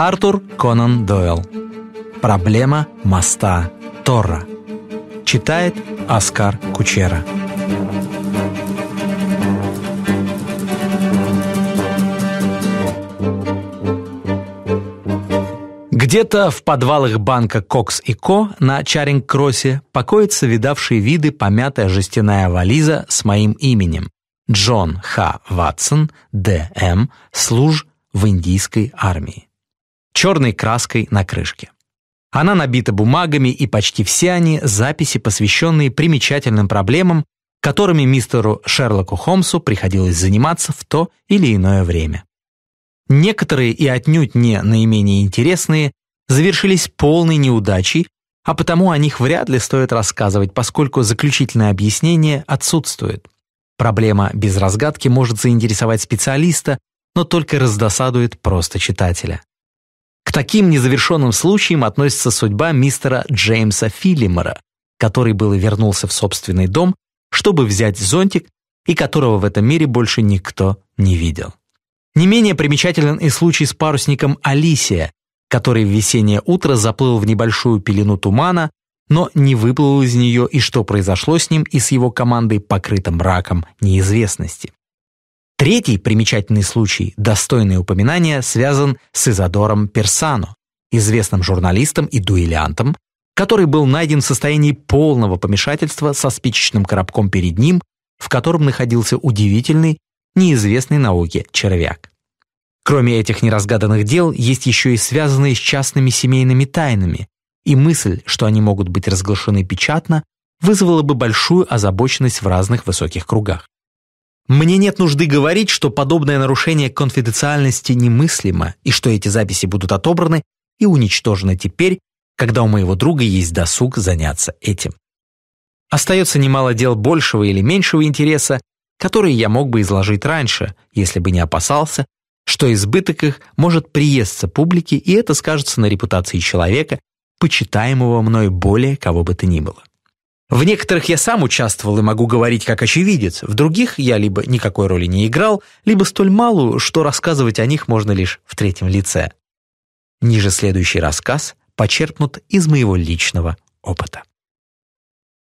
Артур Конан Дойл. Проблема моста Тора. Читает Оскар Кучера. Где-то в подвалах банка «Кокс и Ко» на Чаринг-Кроссе покоится видавшие виды помятая жестяная вализа с моим именем Джон Х. Ватсон, Д.М., служ в индийской армии черной краской на крышке. Она набита бумагами, и почти все они – записи, посвященные примечательным проблемам, которыми мистеру Шерлоку Холмсу приходилось заниматься в то или иное время. Некоторые и отнюдь не наименее интересные завершились полной неудачей, а потому о них вряд ли стоит рассказывать, поскольку заключительное объяснение отсутствует. Проблема без разгадки может заинтересовать специалиста, но только раздосадует просто читателя. К таким незавершенным случаям относится судьба мистера Джеймса Филлимора, который был и вернулся в собственный дом, чтобы взять зонтик, и которого в этом мире больше никто не видел. Не менее примечателен и случай с парусником Алисия, который в весеннее утро заплыл в небольшую пелену тумана, но не выплыл из нее, и что произошло с ним и с его командой, покрытым раком неизвестности. Третий примечательный случай, достойный упоминания, связан с Изодором Персано, известным журналистом и дуэлянтом, который был найден в состоянии полного помешательства со спичечным коробком перед ним, в котором находился удивительный, неизвестный науке червяк. Кроме этих неразгаданных дел, есть еще и связанные с частными семейными тайнами, и мысль, что они могут быть разглашены печатно, вызвала бы большую озабоченность в разных высоких кругах. Мне нет нужды говорить, что подобное нарушение конфиденциальности немыслимо и что эти записи будут отобраны и уничтожены теперь, когда у моего друга есть досуг заняться этим. Остается немало дел большего или меньшего интереса, которые я мог бы изложить раньше, если бы не опасался, что избыток их может приесться публике, и это скажется на репутации человека, почитаемого мной более кого бы то ни было. В некоторых я сам участвовал и могу говорить как очевидец, в других я либо никакой роли не играл, либо столь малую, что рассказывать о них можно лишь в третьем лице. Ниже следующий рассказ почерпнут из моего личного опыта.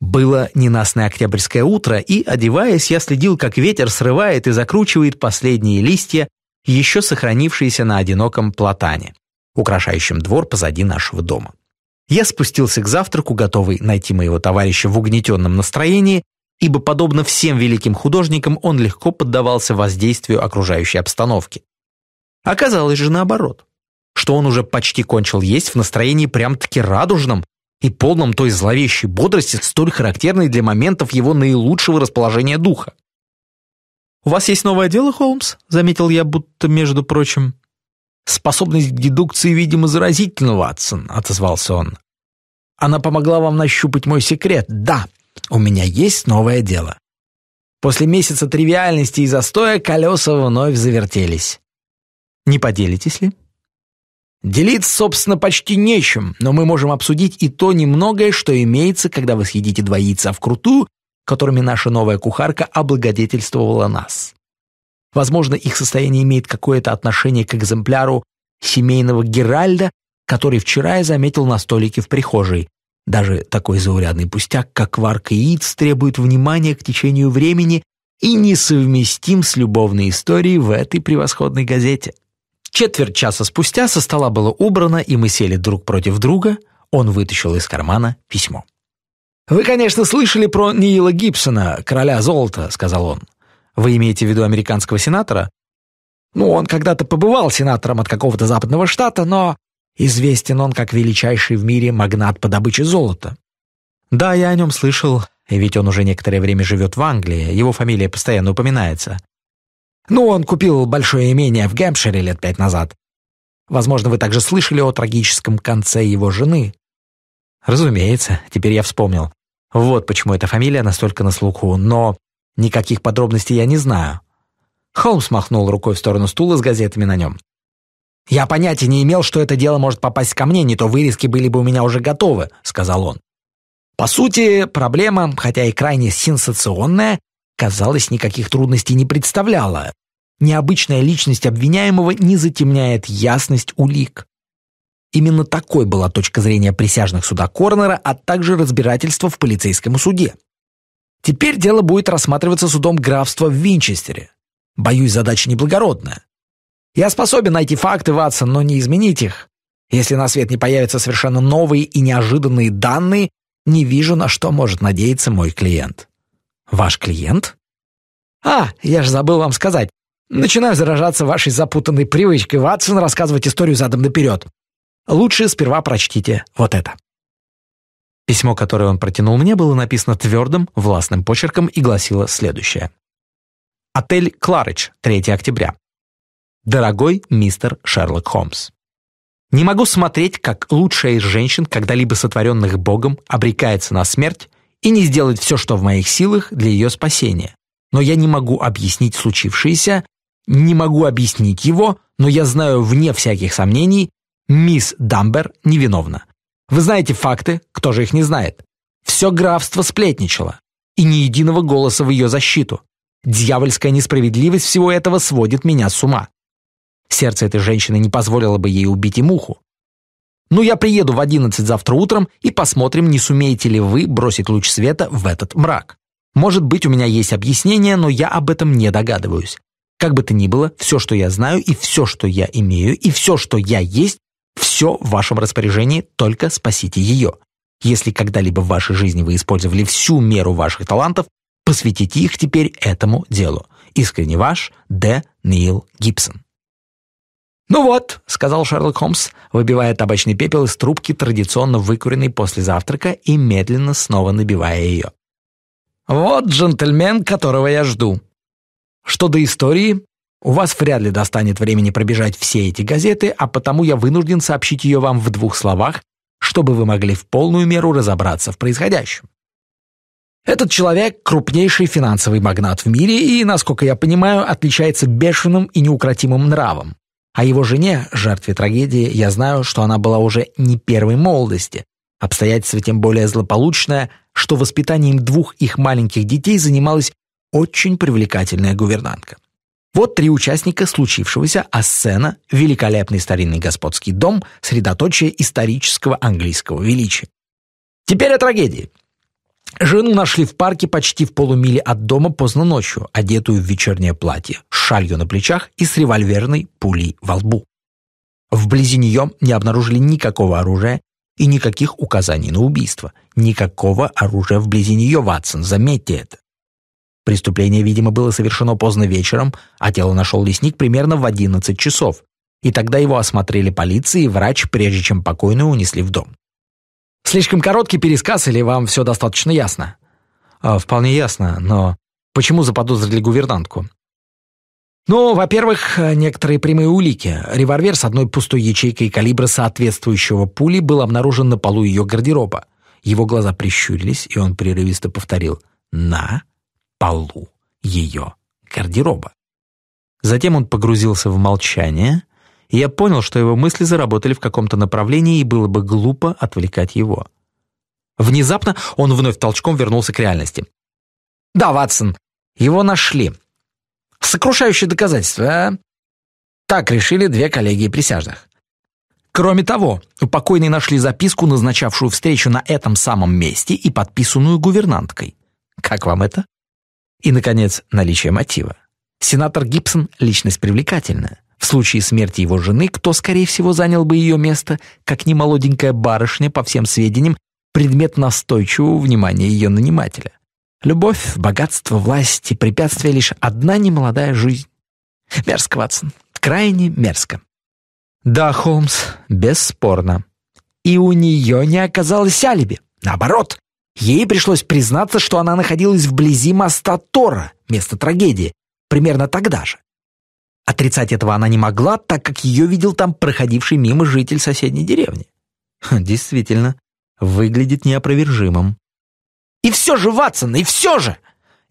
Было ненастное октябрьское утро, и, одеваясь, я следил, как ветер срывает и закручивает последние листья, еще сохранившиеся на одиноком платане, украшающем двор позади нашего дома. Я спустился к завтраку, готовый найти моего товарища в угнетенном настроении, ибо, подобно всем великим художникам, он легко поддавался воздействию окружающей обстановки. Оказалось же наоборот, что он уже почти кончил есть в настроении прям-таки радужном и полном той зловещей бодрости, столь характерной для моментов его наилучшего расположения духа. «У вас есть новое дело, Холмс?» — заметил я, будто между прочим. Способность к дедукции, видимо, заразительна, Ватсон», — отозвался он. «Она помогла вам нащупать мой секрет. Да, у меня есть новое дело». После месяца тривиальности и застоя колеса вновь завертелись. «Не поделитесь ли?» Делиться, собственно, почти нечем, но мы можем обсудить и то немногое, что имеется, когда вы съедите два яйца вкрутую, которыми наша новая кухарка облагодетельствовала нас. Возможно, их состояние имеет какое-то отношение к экземпляру семейного Геральда, который вчера я заметил на столике в прихожей. Даже такой заурядный пустяк, как варка яиц, требует внимания к течению времени и несовместим с любовной историей в этой превосходной газете. Четверть часа спустя со стола было убрано, и мы сели друг против друга. Он вытащил из кармана письмо. «Вы, конечно, слышали про Нила Гибсона, короля золота», — сказал он. Вы имеете в виду американского сенатора? Ну, он когда-то побывал сенатором от какого-то западного штата, но известен он как величайший в мире магнат по добыче золота. Да, я о нем слышал, ведь он уже некоторое время живет в Англии, его фамилия постоянно упоминается. Ну, он купил большое имение в Гэмпшире лет пять назад. Возможно, вы также слышали о трагическом конце его жены. Разумеется, теперь я вспомнил. Вот почему эта фамилия настолько на слуху. Но Никаких подробностей я не знаю». Холмс махнул рукой в сторону стула с газетами на нем. «Я понятия не имел, что это дело может попасть ко мне, не то вырезки были бы у меня уже готовы», — сказал он. По сути, проблема, хотя и крайне сенсационная, казалось, никаких трудностей не представляла. Необычная личность обвиняемого не затемняет ясность улик. Именно такой была точка зрения присяжных суда Корнера, а также разбирательства в полицейском суде. Теперь дело будет рассматриваться судом графства в Винчестере. Боюсь, задача неблагородная. Я способен найти факты, Ватсон, но не изменить их. Если на свет не появятся совершенно новые и неожиданные данные, не вижу, на что может надеяться мой клиент. Ваш клиент? А, я же забыл вам сказать. Начинаю заражаться вашей запутанной привычкой, Ватсон, рассказывать историю задом наперед. Лучше сперва прочтите вот это. Письмо, которое он протянул мне, было написано твердым, властным почерком и гласило следующее. Отель «Кларыч», 3 октября. Дорогой мистер Шерлок Холмс. Не могу смотреть, как лучшая из женщин, когда-либо сотворенных Богом, обрекается на смерть и не сделать все, что в моих силах для ее спасения. Но я не могу объяснить случившееся, не могу объяснить его, но я знаю вне всяких сомнений, мисс Дамбер невиновна. Вы знаете факты, кто же их не знает? Все графство сплетничало, и ни единого голоса в ее защиту. Дьявольская несправедливость всего этого сводит меня с ума. Сердце этой женщины не позволило бы ей убить и муху. Ну, я приеду в 11 завтра утром и посмотрим, не сумеете ли вы бросить луч света в этот мрак. Может быть, у меня есть объяснение, но я об этом не догадываюсь. Как бы то ни было, все, что я знаю, и все, что я имею, и все, что я есть, все в вашем распоряжении, только спасите ее. Если когда-либо в вашей жизни вы использовали всю меру ваших талантов, посвятите их теперь этому делу. Искренне ваш Д. Нил Гибсон. «Ну вот», — сказал Шерлок Холмс, выбивая табачный пепел из трубки, традиционно выкуренной после завтрака, и медленно снова набивая ее. «Вот джентльмен, которого я жду. Что до истории, у вас вряд ли достанет времени пробежать все эти газеты, а потому я вынужден сообщить ее вам в двух словах, чтобы вы могли в полную меру разобраться в происходящем. Этот человек – крупнейший финансовый магнат в мире и, насколько я понимаю, отличается бешеным и неукротимым нравом. О его жене, жертве трагедии, я знаю, что она была уже не первой молодости. Обстоятельства тем более злополучное, что воспитанием двух их маленьких детей занималась очень привлекательная гувернантка. Вот три участника случившегося, а сцена — великолепный старинный господский дом, средоточие исторического английского величия. Теперь о трагедии. Жену нашли в парке почти в полумиле от дома поздно ночью, одетую в вечернее платье, с шалью на плечах и с револьверной пулей во лбу. Вблизи нее не обнаружили никакого оружия и никаких указаний на убийство. Никакого оружия вблизи нее, Ватсон, заметьте это. Преступление, видимо, было совершено поздно вечером, а тело нашел лесник примерно в 11 часов. И тогда его осмотрели полиция и врач, прежде чем покойную унесли в дом. Слишком короткий пересказ или вам все достаточно ясно? А, вполне ясно, но почему заподозрили гувернантку? Ну, во-первых, некоторые прямые улики. Револьвер с одной пустой ячейкой калибра соответствующего пули был обнаружен на полу ее гардероба. Его глаза прищурились, и он прерывисто повторил «На» полу ее гардероба. Затем он погрузился в молчание, и я понял, что его мысли заработали в каком-то направлении, и было бы глупо отвлекать его. Внезапно он вновь толчком вернулся к реальности. «Да, Ватсон, его нашли. Сокрушающее доказательство, а?» Так решили две коллегии присяжных. Кроме того, у покойной нашли записку, назначавшую встречу на этом самом месте и подписанную гувернанткой. Как вам это? И, наконец, наличие мотива. Сенатор Гибсон – личность привлекательная. В случае смерти его жены, кто, скорее всего, занял бы ее место, как не молоденькая барышня, по всем сведениям, предмет настойчивого внимания ее нанимателя. Любовь, богатство, власть и препятствия — лишь одна немолодая жизнь. Мерзко, Ватсон, крайне мерзко. Да, Холмс, бесспорно. И у нее не оказалось алиби. Наоборот, Ей пришлось признаться, что она находилась вблизи моста Тора, места трагедии, примерно тогда же. Отрицать этого она не могла, так как ее видел там проходивший мимо житель соседней деревни. Действительно, выглядит неопровержимым. И все же, Ватсон, и все же!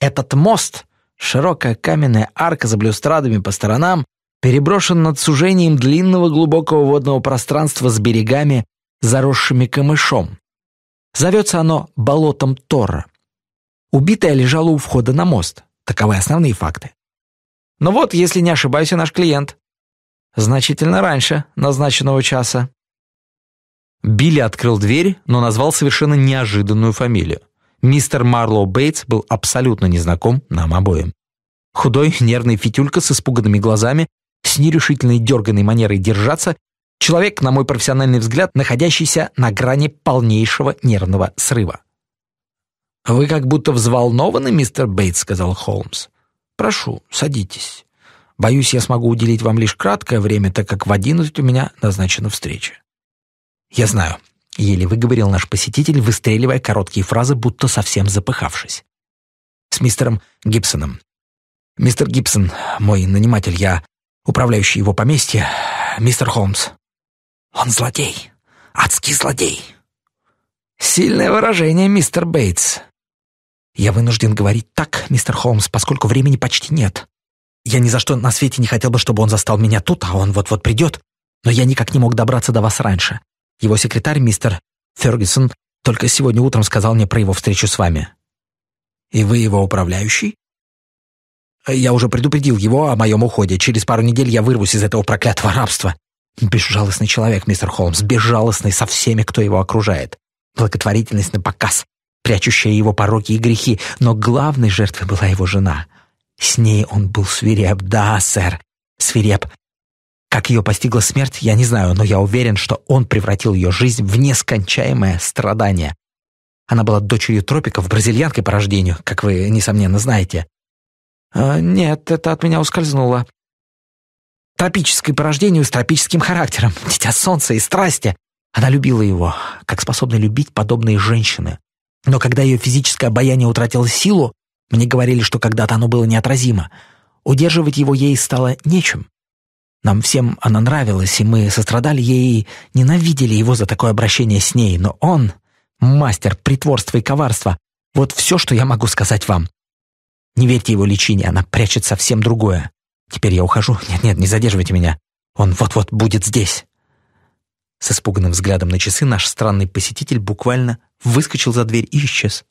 Этот мост, широкая каменная арка за блюстрадами по сторонам, переброшен над сужением длинного глубокого водного пространства с берегами, заросшими камышом. Зовется оно «Болотом Тора». Убитая лежала у входа на мост. Таковы основные факты. Но вот, если не ошибаюсь, и наш клиент. Значительно раньше назначенного часа. Билли открыл дверь, но назвал совершенно неожиданную фамилию. Мистер Марлоу Бейтс был абсолютно незнаком нам обоим. Худой, нервный фитюлька с испуганными глазами, с нерешительной дерганной манерой держаться Человек, на мой профессиональный взгляд, находящийся на грани полнейшего нервного срыва. «Вы как будто взволнованы, мистер Бейтс», — сказал Холмс. «Прошу, садитесь. Боюсь, я смогу уделить вам лишь краткое время, так как в одиннадцать у меня назначена встреча». «Я знаю», — еле выговорил наш посетитель, выстреливая короткие фразы, будто совсем запыхавшись. «С мистером Гибсоном. Мистер Гибсон, мой наниматель, я управляющий его поместье. Мистер Холмс». Он злодей. Адский злодей. Сильное выражение, мистер Бейтс. Я вынужден говорить так, мистер Холмс, поскольку времени почти нет. Я ни за что на свете не хотел бы, чтобы он застал меня тут, а он вот-вот придет. Но я никак не мог добраться до вас раньше. Его секретарь, мистер Фергюсон, только сегодня утром сказал мне про его встречу с вами. И вы его управляющий? Я уже предупредил его о моем уходе. Через пару недель я вырвусь из этого проклятого рабства. Безжалостный человек, мистер Холмс, безжалостный со всеми, кто его окружает. Благотворительность на показ, прячущая его пороки и грехи, но главной жертвой была его жена. С ней он был свиреп, да, сэр, свиреп. Как ее постигла смерть, я не знаю, но я уверен, что он превратил ее жизнь в нескончаемое страдание. Она была дочерью тропиков, бразильянкой по рождению, как вы, несомненно, знаете. А, «Нет, это от меня ускользнуло тропическое порождение с тропическим характером, дитя солнца и страсти. Она любила его, как способны любить подобные женщины. Но когда ее физическое обаяние утратило силу, мне говорили, что когда-то оно было неотразимо, удерживать его ей стало нечем. Нам всем она нравилась, и мы сострадали ей и ненавидели его за такое обращение с ней, но он — мастер притворства и коварства. Вот все, что я могу сказать вам. Не верьте его личине, она прячет совсем другое. Теперь я ухожу. Нет-нет, не задерживайте меня. Он вот-вот будет здесь. С испуганным взглядом на часы наш странный посетитель буквально выскочил за дверь и исчез.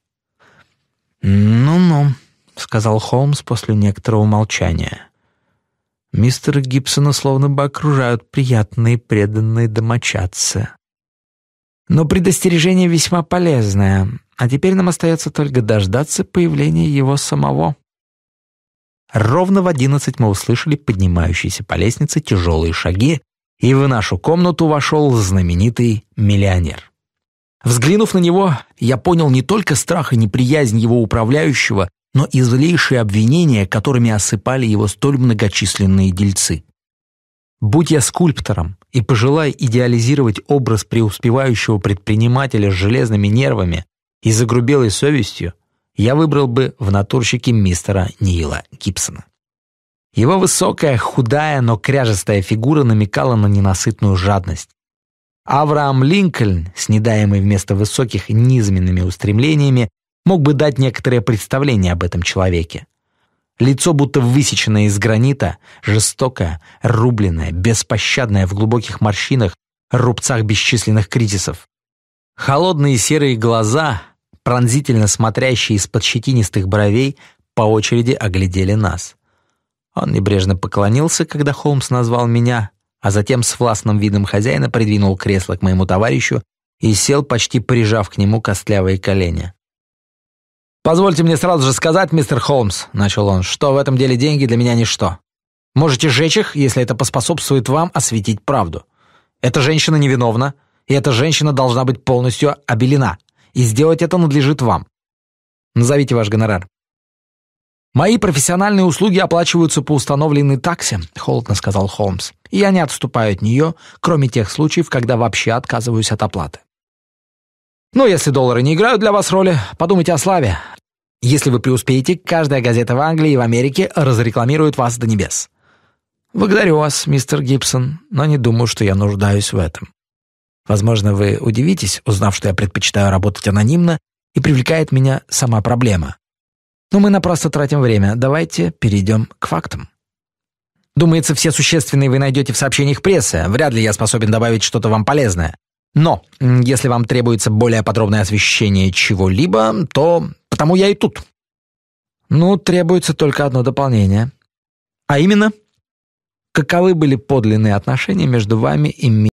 «Ну-ну», — сказал Холмс после некоторого молчания. «Мистера Гибсона словно бы окружают приятные преданные домочадцы. Но предостережение весьма полезное, а теперь нам остается только дождаться появления его самого». Ровно в одиннадцать мы услышали поднимающиеся по лестнице тяжелые шаги, и в нашу комнату вошел знаменитый миллионер. Взглянув на него, я понял не только страх и неприязнь его управляющего, но и злейшие обвинения, которыми осыпали его столь многочисленные дельцы. Будь я скульптором и пожелай идеализировать образ преуспевающего предпринимателя с железными нервами и загрубелой совестью, я выбрал бы в натурщике мистера Нила Гибсона. Его высокая, худая, но кряжестая фигура намекала на ненасытную жадность. Авраам Линкольн, снедаемый вместо высоких низменными устремлениями, мог бы дать некоторое представление об этом человеке. Лицо будто высеченное из гранита, жестокое, рубленное, беспощадное в глубоких морщинах, рубцах бесчисленных кризисов. Холодные серые глаза, пронзительно смотрящие из-под щетинистых бровей, по очереди оглядели нас. Он небрежно поклонился, когда Холмс назвал меня, а затем с властным видом хозяина придвинул кресло к моему товарищу и сел, почти прижав к нему костлявые колени. «Позвольте мне сразу же сказать, мистер Холмс», — начал он, — «что в этом деле деньги для меня ничто. Можете сжечь их, если это поспособствует вам осветить правду. Эта женщина невиновна, и эта женщина должна быть полностью обелена и сделать это надлежит вам. Назовите ваш гонорар. «Мои профессиональные услуги оплачиваются по установленной таксе», — холодно сказал Холмс. «И я не отступаю от нее, кроме тех случаев, когда вообще отказываюсь от оплаты». «Но ну, если доллары не играют для вас роли, подумайте о славе. Если вы преуспеете, каждая газета в Англии и в Америке разрекламирует вас до небес». «Благодарю вас, мистер Гибсон, но не думаю, что я нуждаюсь в этом». Возможно, вы удивитесь, узнав, что я предпочитаю работать анонимно, и привлекает меня сама проблема. Но мы напрасно тратим время. Давайте перейдем к фактам. Думается, все существенные вы найдете в сообщениях прессы. Вряд ли я способен добавить что-то вам полезное. Но если вам требуется более подробное освещение чего-либо, то потому я и тут. Ну, требуется только одно дополнение. А именно, каковы были подлинные отношения между вами и миром?